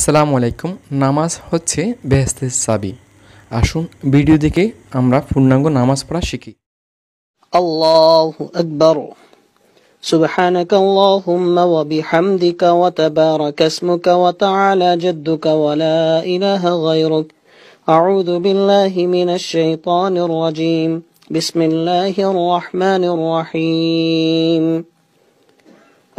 আসসালামু আলাইকুম নামাজ হচ্ছে বেহস্তের চাবি আসুন ভিডিও দেখে আমরা পূর্ণাঙ্গ নামাজ পড়া শিখি আল্লাহু আকবার সুবহানাক আল্লাহুম্মা ওয়া বিহামদিকা ওয়া তাবারাক ইসমুকা ওয়া তাআলা জাদ্দুকা ওয়া লা ইলাহা গায়রুক আউযু বিল্লাহি মিনাশ শাইতানির রাজীম বিসমিল্লাহির রহমানির রহিম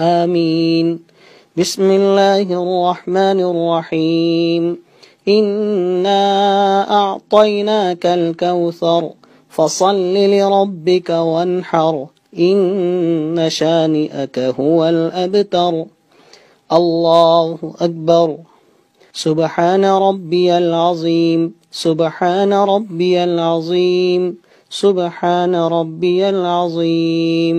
آمين بسم الله الرحمن الرحيم إنا أعطيناك الكوثر فصل لربك وانحر إن شانئك هو الأبتر الله أكبر سبحان ربي العظيم سبحان ربي العظيم سبحان ربي العظيم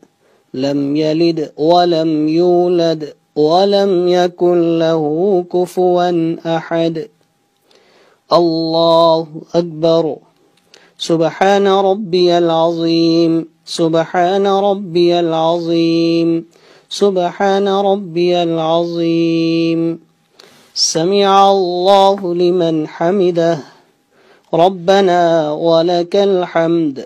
لم يلد ولم يولد ولم يكن له كفوا أحد الله أكبر سبحان ربي العظيم سبحان ربي العظيم سبحان ربي العظيم سمع الله لمن حمده ربنا ولك الحمد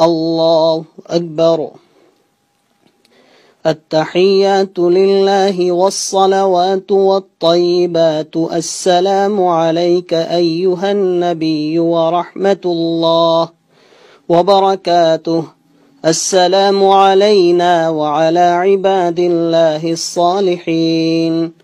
الله أكبر التحيات لله والصلوات والطيبات السلام عليك أيها النبي ورحمة الله وبركاته السلام علينا وعلى عباد الله الصالحين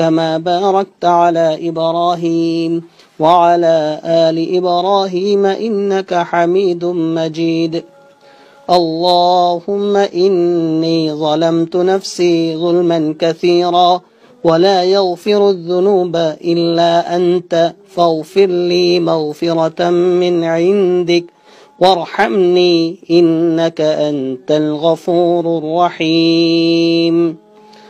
كما باركت على إبراهيم وعلى آل إبراهيم إنك حميد مجيد اللهم إني ظلمت نفسي ظلما كثيرا ولا يغفر الذنوب إلا أنت فاغفر لي مغفرة من عندك وارحمني إنك أنت الغفور الرحيم